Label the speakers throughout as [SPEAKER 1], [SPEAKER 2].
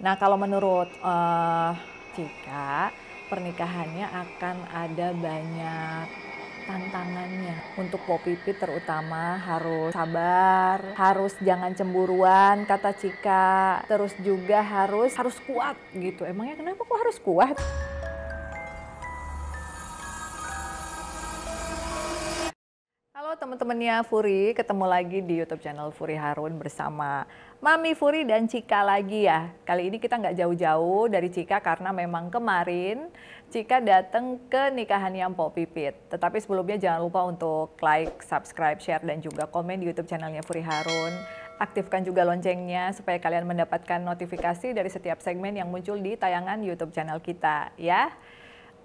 [SPEAKER 1] Nah, kalau menurut uh, eh, Cika, pernikahannya akan ada banyak tantangannya untuk Popipi terutama harus sabar, harus jangan cemburuan kata Cika, terus juga harus harus kuat gitu. Emangnya kenapa kok harus kuat? Halo teman-temannya Furi, ketemu lagi di YouTube channel Furi Harun bersama Mami Furi dan Cika lagi ya. Kali ini kita nggak jauh-jauh dari Cika karena memang kemarin Cika datang ke nikahan yang Pop Pipit. Tetapi sebelumnya jangan lupa untuk like, subscribe, share, dan juga komen di YouTube channelnya Furi Harun. Aktifkan juga loncengnya supaya kalian mendapatkan notifikasi dari setiap segmen yang muncul di tayangan YouTube channel kita ya.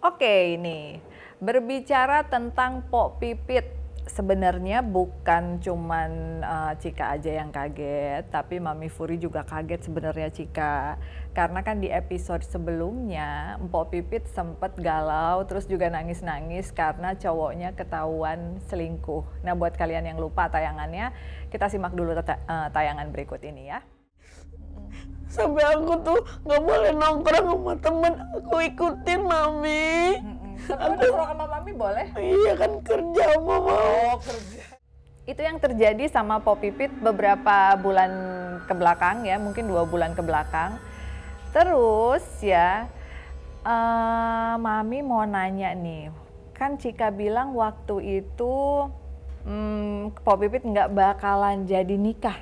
[SPEAKER 1] Oke ini berbicara tentang Pok Pipit sebenarnya bukan cuman uh, Cika aja yang kaget, tapi Mami Furi juga kaget sebenarnya Cika. Karena kan di episode sebelumnya Mpok Pipit sempet galau terus juga nangis-nangis karena cowoknya ketahuan selingkuh. Nah, buat kalian yang lupa tayangannya, kita simak dulu uh, tayangan berikut ini ya sampai aku tuh nggak boleh nongkrong sama temen aku ikutin mami mm tapi aku sama mami boleh? Iya kan kerja sama Oh, kerja. Itu yang terjadi sama Pop Pipit beberapa bulan ke belakang ya, mungkin dua bulan ke belakang. Terus ya, uh, mami mau nanya nih, kan Cika bilang waktu itu hmm, Pop Pipit nggak bakalan jadi nikah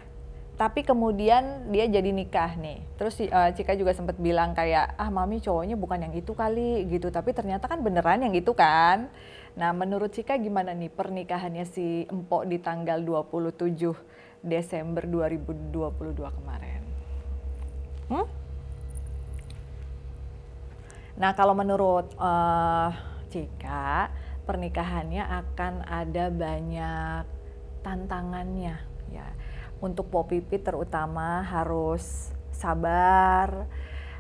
[SPEAKER 1] tapi kemudian dia jadi nikah nih. Terus uh, Cika juga sempat bilang kayak ah mami cowoknya bukan yang itu kali gitu, tapi ternyata kan beneran yang itu kan. Nah, menurut Cika gimana nih pernikahannya si Empok di tanggal 27 Desember 2022 kemarin? Hmm? Nah, kalau menurut uh, Cika, pernikahannya akan ada banyak tantangannya ya untuk Pop Pipit terutama harus sabar,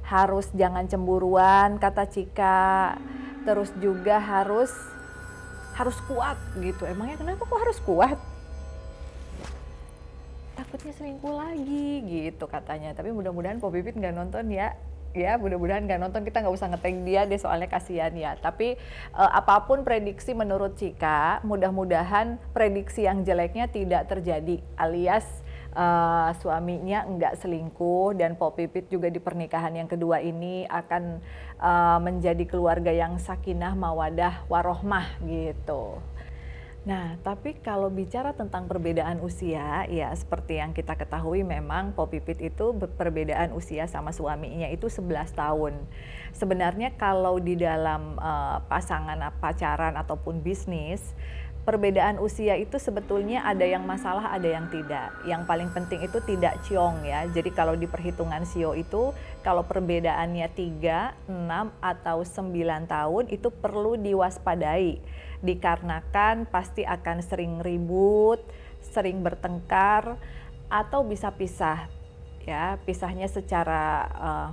[SPEAKER 1] harus jangan cemburuan kata Cika, terus juga harus harus kuat gitu. Emangnya kenapa kok harus kuat? Takutnya selingkuh lagi gitu katanya. Tapi mudah-mudahan Pop Pipit nggak nonton ya. Ya, mudah-mudahan nggak nonton kita nggak usah ngeteng dia deh soalnya kasihan ya. Tapi eh, apapun prediksi menurut Cika, mudah-mudahan prediksi yang jeleknya tidak terjadi alias uh, suaminya enggak selingkuh dan Pop Pipit juga di pernikahan yang kedua ini akan uh, menjadi keluarga yang sakinah mawadah warohmah gitu. Nah, tapi kalau bicara tentang perbedaan usia, ya seperti yang kita ketahui memang Pop Pipit itu perbedaan usia sama suaminya itu 11 tahun. Sebenarnya kalau di dalam uh, pasangan pacaran ataupun bisnis, perbedaan usia itu sebetulnya ada yang masalah, ada yang tidak. Yang paling penting itu tidak ciong ya. Jadi kalau di perhitungan sio e itu kalau perbedaannya 3, 6 atau 9 tahun itu perlu diwaspadai. Dikarenakan pasti akan sering ribut, sering bertengkar atau bisa pisah. Ya, pisahnya secara uh,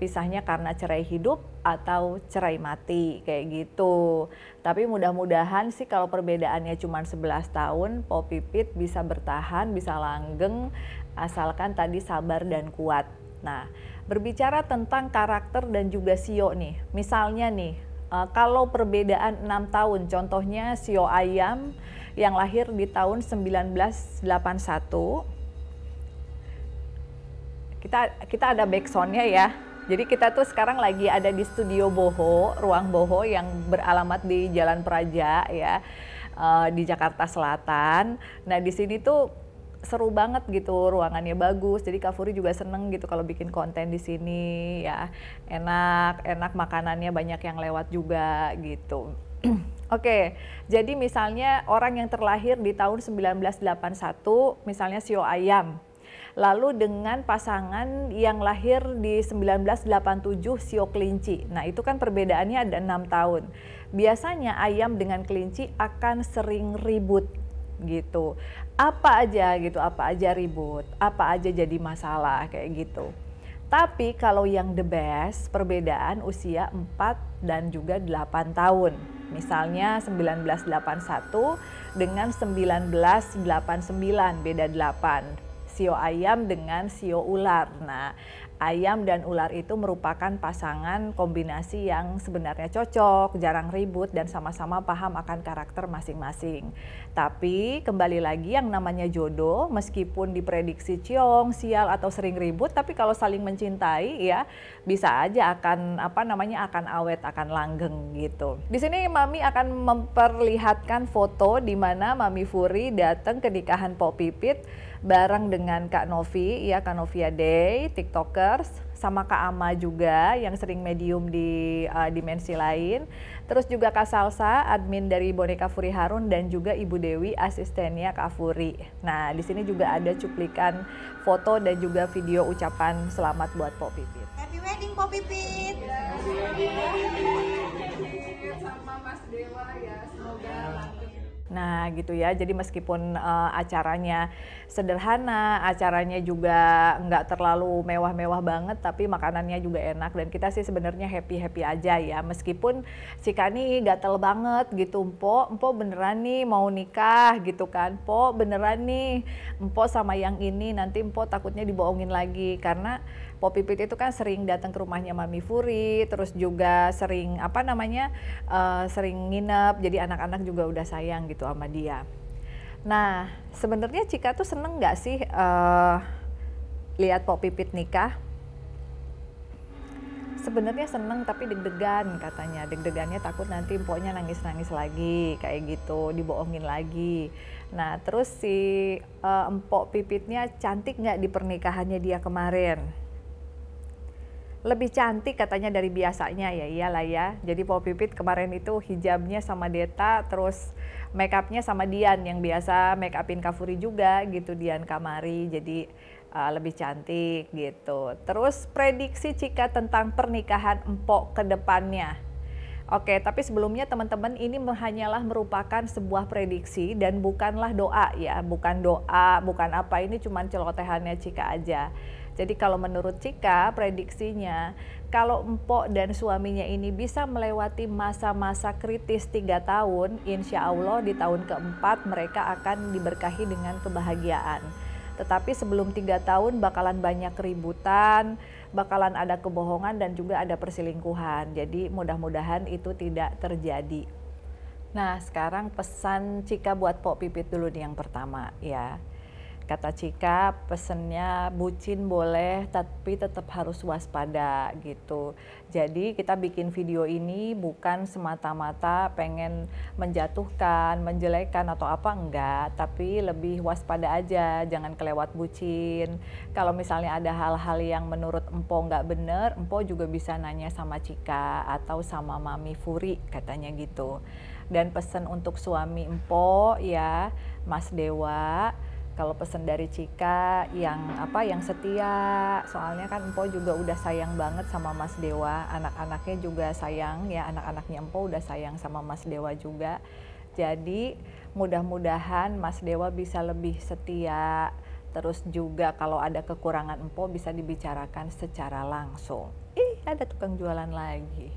[SPEAKER 1] pisahnya karena cerai hidup atau cerai mati kayak gitu. Tapi mudah-mudahan sih kalau perbedaannya cuma 11 tahun, Po Pipit bisa bertahan, bisa langgeng asalkan tadi sabar dan kuat. Nah, berbicara tentang karakter dan juga sio nih. Misalnya nih, eh, kalau perbedaan 6 tahun, contohnya sio ayam yang lahir di tahun 1981 kita kita ada backsoundnya ya jadi kita tuh sekarang lagi ada di studio Boho, ruang Boho yang beralamat di Jalan Praja ya, eh, di Jakarta Selatan. Nah di sini tuh seru banget gitu, ruangannya bagus. Jadi Kafuri juga seneng gitu kalau bikin konten di sini ya, enak, enak makanannya banyak yang lewat juga gitu. Oke, okay, jadi misalnya orang yang terlahir di tahun 1981, misalnya sio ayam, lalu dengan pasangan yang lahir di 1987 sio kelinci. Nah, itu kan perbedaannya ada enam tahun. Biasanya ayam dengan kelinci akan sering ribut gitu. Apa aja gitu, apa aja ribut, apa aja jadi masalah kayak gitu. Tapi kalau yang the best perbedaan usia 4 dan juga 8 tahun. Misalnya 1981 dengan 1989 beda 8 sio ayam dengan sio ular. Nah, ayam dan ular itu merupakan pasangan kombinasi yang sebenarnya cocok, jarang ribut dan sama-sama paham akan karakter masing-masing. Tapi kembali lagi yang namanya jodoh meskipun diprediksi ciong, sial atau sering ribut tapi kalau saling mencintai ya bisa aja akan apa namanya akan awet, akan langgeng gitu. Di sini Mami akan memperlihatkan foto di mana Mami Furi datang ke nikahan Pop Pipit bareng dengan Kak Novi, ya Kak Novia Day, TikToker sama Kak Ama juga yang sering medium di uh, dimensi lain. Terus juga Kak Salsa, admin dari Boneka Furi Harun dan juga Ibu Dewi asistennya Kak Furi. Nah, di sini juga ada cuplikan foto dan juga video ucapan selamat buat Pop Pipit. Happy wedding Pop Pipit. Yeah. Nah, gitu ya. Jadi meskipun uh, acaranya sederhana, acaranya juga nggak terlalu mewah-mewah banget, tapi makanannya juga enak dan kita sih sebenarnya happy-happy aja ya. Meskipun si Kani gatel banget gitu, Mpo, Mpo beneran nih mau nikah gitu kan. Mpo beneran nih Mpo sama yang ini nanti Mpo takutnya dibohongin lagi karena Pipit itu kan sering datang ke rumahnya Mami Furi, terus juga sering apa namanya uh, sering nginep, jadi anak-anak juga udah sayang gitu sama dia. Nah, sebenarnya Cika tuh seneng nggak sih uh, lihat Pok Pipit nikah? Sebenarnya seneng tapi deg-degan katanya. Deg-degannya takut nanti empoknya nangis-nangis lagi kayak gitu, dibohongin lagi. Nah, terus si uh, empok Pipitnya cantik nggak di pernikahannya dia kemarin? lebih cantik katanya dari biasanya ya iyalah ya jadi Pop Pipit kemarin itu hijabnya sama Deta terus make upnya sama Dian yang biasa make upin Kafuri juga gitu Dian Kamari jadi uh, lebih cantik gitu terus prediksi Cika tentang pernikahan empok kedepannya. Oke, tapi sebelumnya teman-teman ini hanyalah merupakan sebuah prediksi dan bukanlah doa ya, bukan doa, bukan apa ini cuma celotehannya Cika aja. Jadi kalau menurut Cika prediksinya kalau empok dan suaminya ini bisa melewati masa-masa kritis tiga tahun, insya Allah di tahun keempat mereka akan diberkahi dengan kebahagiaan. Tetapi sebelum tiga tahun bakalan banyak keributan, bakalan ada kebohongan dan juga ada perselingkuhan. Jadi mudah-mudahan itu tidak terjadi. Nah sekarang pesan Cika buat Pok Pipit dulu nih yang pertama ya kata Cika pesennya bucin boleh tapi tetap harus waspada gitu. Jadi kita bikin video ini bukan semata-mata pengen menjatuhkan, menjelekkan atau apa enggak, tapi lebih waspada aja, jangan kelewat bucin. Kalau misalnya ada hal-hal yang menurut Empo enggak bener, Empo juga bisa nanya sama Cika atau sama Mami Furi katanya gitu. Dan pesan untuk suami Empo ya, Mas Dewa, kalau pesan dari Cika yang apa yang setia soalnya kan Empo juga udah sayang banget sama Mas Dewa anak-anaknya juga sayang ya anak-anaknya Empo udah sayang sama Mas Dewa juga jadi mudah-mudahan Mas Dewa bisa lebih setia terus juga kalau ada kekurangan Empo bisa dibicarakan secara langsung ih ada tukang jualan lagi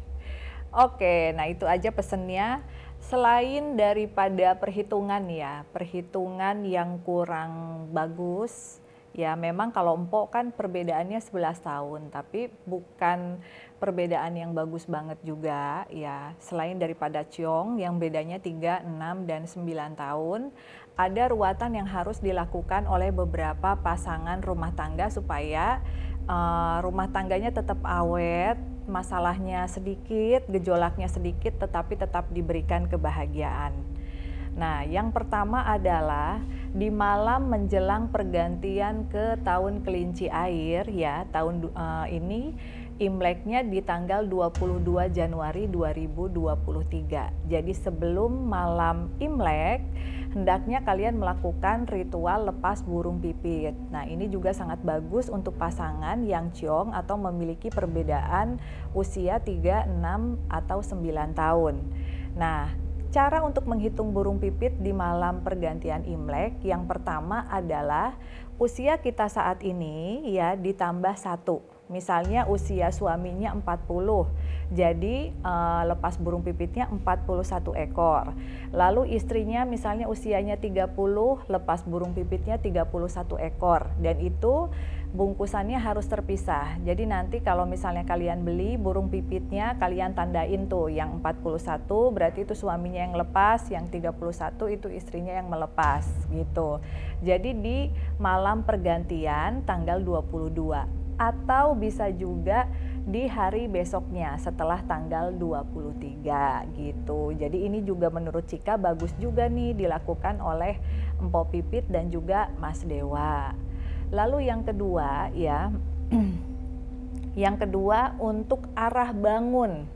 [SPEAKER 1] Oke, nah itu aja pesennya. Selain daripada perhitungan ya, perhitungan yang kurang bagus, ya memang kalau empok kan perbedaannya 11 tahun, tapi bukan perbedaan yang bagus banget juga ya. Selain daripada ciong yang bedanya 3, 6, dan 9 tahun, ada ruatan yang harus dilakukan oleh beberapa pasangan rumah tangga supaya Eh, rumah tangganya tetap awet, masalahnya sedikit, gejolaknya sedikit, tetapi tetap diberikan kebahagiaan. Nah, yang pertama adalah di malam menjelang pergantian ke tahun kelinci air ya, tahun uh, ini Imleknya di tanggal 22 Januari 2023. Jadi sebelum malam Imlek, hendaknya kalian melakukan ritual lepas burung pipit. Nah, ini juga sangat bagus untuk pasangan yang ciong atau memiliki perbedaan usia 3, 6, atau 9 tahun. Nah, cara untuk menghitung burung pipit di malam pergantian Imlek yang pertama adalah usia kita saat ini ya ditambah satu Misalnya usia suaminya 40, jadi uh, lepas burung pipitnya 41 ekor. Lalu istrinya misalnya usianya 30, lepas burung pipitnya 31 ekor. Dan itu bungkusannya harus terpisah. Jadi nanti kalau misalnya kalian beli burung pipitnya kalian tandain tuh yang 41 berarti itu suaminya yang lepas, yang 31 itu istrinya yang melepas gitu. Jadi di malam pergantian tanggal 22 atau bisa juga di hari besoknya setelah tanggal 23 gitu. Jadi ini juga menurut Cika bagus juga nih dilakukan oleh Empo Pipit dan juga Mas Dewa. Lalu yang kedua ya yang kedua untuk arah bangun.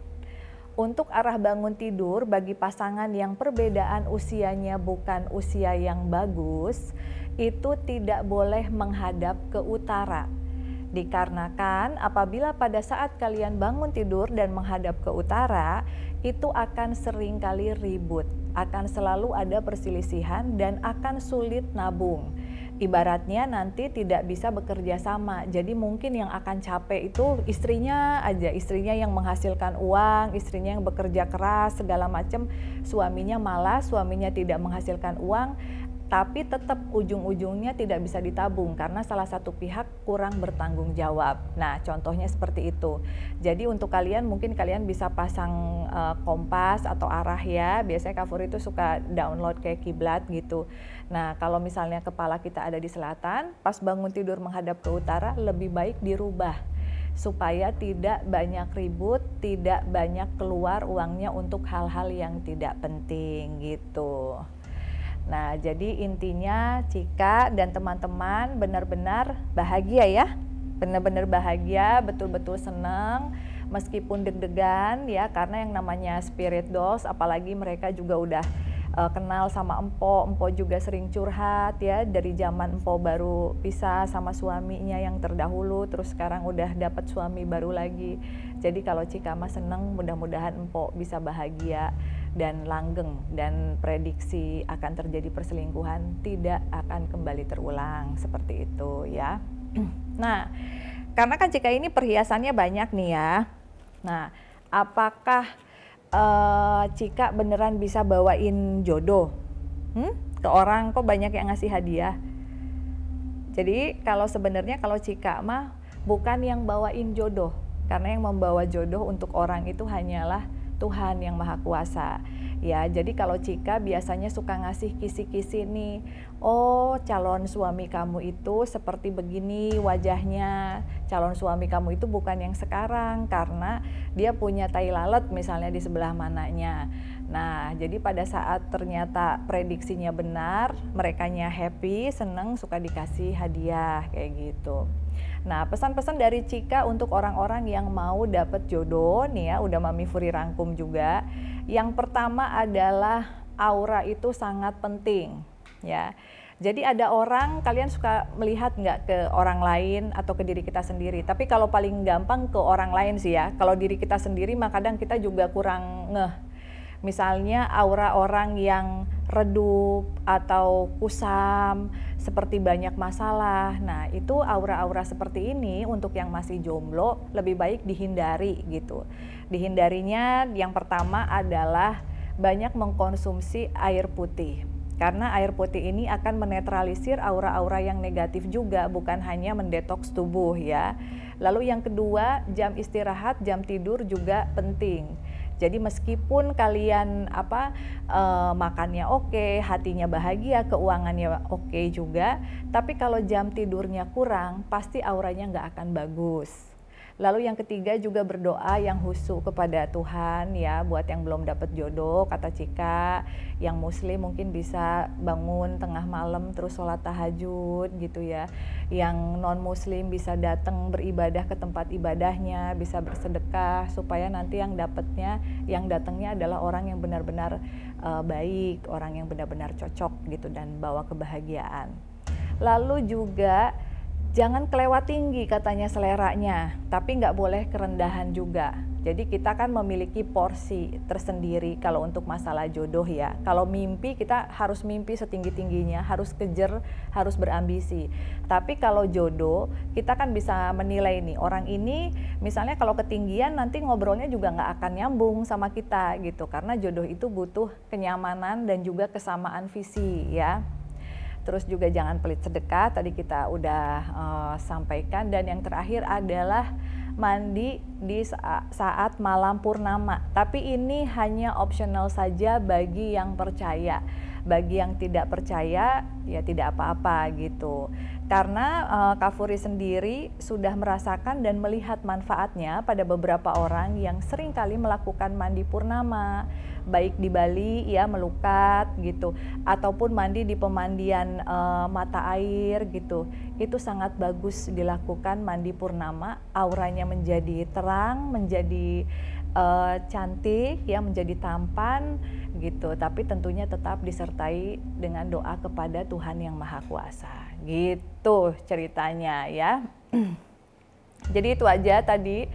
[SPEAKER 1] Untuk arah bangun tidur bagi pasangan yang perbedaan usianya bukan usia yang bagus, itu tidak boleh menghadap ke utara Dikarenakan apabila pada saat kalian bangun tidur dan menghadap ke utara, itu akan sering kali ribut, akan selalu ada perselisihan dan akan sulit nabung. Ibaratnya nanti tidak bisa bekerja sama, jadi mungkin yang akan capek itu istrinya aja, istrinya yang menghasilkan uang, istrinya yang bekerja keras, segala macam, suaminya malas, suaminya tidak menghasilkan uang, tapi tetap ujung-ujungnya tidak bisa ditabung karena salah satu pihak kurang bertanggung jawab. Nah, contohnya seperti itu. Jadi untuk kalian mungkin kalian bisa pasang uh, kompas atau arah ya. Biasanya kafur itu suka download kayak kiblat gitu. Nah, kalau misalnya kepala kita ada di selatan, pas bangun tidur menghadap ke utara lebih baik dirubah supaya tidak banyak ribut, tidak banyak keluar uangnya untuk hal-hal yang tidak penting gitu. Nah, jadi intinya Cika dan teman-teman benar-benar bahagia ya. Benar-benar bahagia, betul-betul senang meskipun deg-degan ya karena yang namanya spirit dolls apalagi mereka juga udah uh, kenal sama empo, empo juga sering curhat ya dari zaman empo baru pisah sama suaminya yang terdahulu terus sekarang udah dapat suami baru lagi. Jadi kalau Cika mah seneng mudah-mudahan empo bisa bahagia dan langgeng dan prediksi akan terjadi perselingkuhan tidak akan kembali terulang seperti itu ya. Nah, karena kan jika ini perhiasannya banyak nih ya. Nah, apakah uh, Cika beneran bisa bawain jodoh hmm? ke orang kok banyak yang ngasih hadiah? Jadi kalau sebenarnya kalau Cika mah bukan yang bawain jodoh, karena yang membawa jodoh untuk orang itu hanyalah Tuhan yang Maha Kuasa. Ya, jadi kalau Cika biasanya suka ngasih kisi-kisi nih, oh calon suami kamu itu seperti begini wajahnya, calon suami kamu itu bukan yang sekarang karena dia punya tai lalat misalnya di sebelah mananya. Nah, jadi pada saat ternyata prediksinya benar, merekanya happy, seneng, suka dikasih hadiah kayak gitu. Nah, pesan-pesan dari Cika untuk orang-orang yang mau dapat jodoh nih ya, udah Mami Furi rangkum juga. Yang pertama adalah aura itu sangat penting ya. Jadi ada orang kalian suka melihat nggak ke orang lain atau ke diri kita sendiri. Tapi kalau paling gampang ke orang lain sih ya. Kalau diri kita sendiri mah kadang kita juga kurang ngeh. Misalnya aura orang yang redup atau kusam, seperti banyak masalah. Nah, itu aura-aura seperti ini untuk yang masih jomblo lebih baik dihindari gitu. Dihindarinya yang pertama adalah banyak mengkonsumsi air putih. Karena air putih ini akan menetralisir aura-aura yang negatif juga, bukan hanya mendetoks tubuh ya. Lalu yang kedua, jam istirahat, jam tidur juga penting jadi meskipun kalian apa e, makannya oke, okay, hatinya bahagia, keuangannya oke okay juga, tapi kalau jam tidurnya kurang, pasti auranya nggak akan bagus. Lalu yang ketiga juga berdoa yang husu kepada Tuhan ya buat yang belum dapat jodoh kata Cika, yang muslim mungkin bisa bangun tengah malam terus sholat tahajud gitu ya. Yang non muslim bisa datang beribadah ke tempat ibadahnya, bisa bersedekah supaya nanti yang dapatnya yang datangnya adalah orang yang benar-benar uh, baik, orang yang benar-benar cocok gitu dan bawa kebahagiaan. Lalu juga jangan kelewat tinggi katanya seleranya, tapi nggak boleh kerendahan juga. Jadi kita kan memiliki porsi tersendiri kalau untuk masalah jodoh ya. Kalau mimpi kita harus mimpi setinggi-tingginya, harus kejar, harus berambisi. Tapi kalau jodoh kita kan bisa menilai nih orang ini misalnya kalau ketinggian nanti ngobrolnya juga nggak akan nyambung sama kita gitu. Karena jodoh itu butuh kenyamanan dan juga kesamaan visi ya terus juga jangan pelit sedekah tadi kita udah uh, sampaikan dan yang terakhir adalah mandi di saat, saat malam purnama tapi ini hanya opsional saja bagi yang percaya bagi yang tidak percaya ya tidak apa-apa gitu karena uh, eh, Kafuri sendiri sudah merasakan dan melihat manfaatnya pada beberapa orang yang seringkali melakukan mandi purnama, baik di Bali ya melukat gitu, ataupun mandi di pemandian uh, mata air gitu. Itu sangat bagus dilakukan mandi purnama, auranya menjadi terang, menjadi uh, cantik ya menjadi tampan gitu tapi tentunya tetap disertai dengan doa kepada Tuhan yang Maha Kuasa gitu ceritanya ya jadi itu aja tadi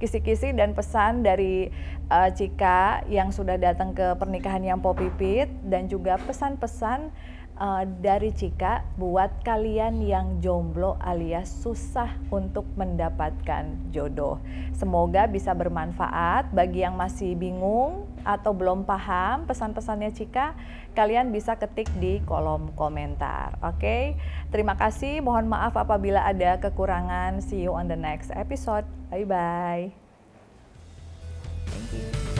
[SPEAKER 1] kisi-kisi dan pesan dari uh, Cika yang sudah datang ke pernikahan yang Popipit dan juga pesan-pesan uh, dari Cika buat kalian yang jomblo alias susah untuk mendapatkan jodoh. Semoga bisa bermanfaat bagi yang masih bingung atau belum paham pesan-pesannya Cika, kalian bisa ketik di kolom komentar. Oke. Okay? Terima kasih. Mohon maaf apabila ada kekurangan. See you on the next episode. Bye bye. Thank you.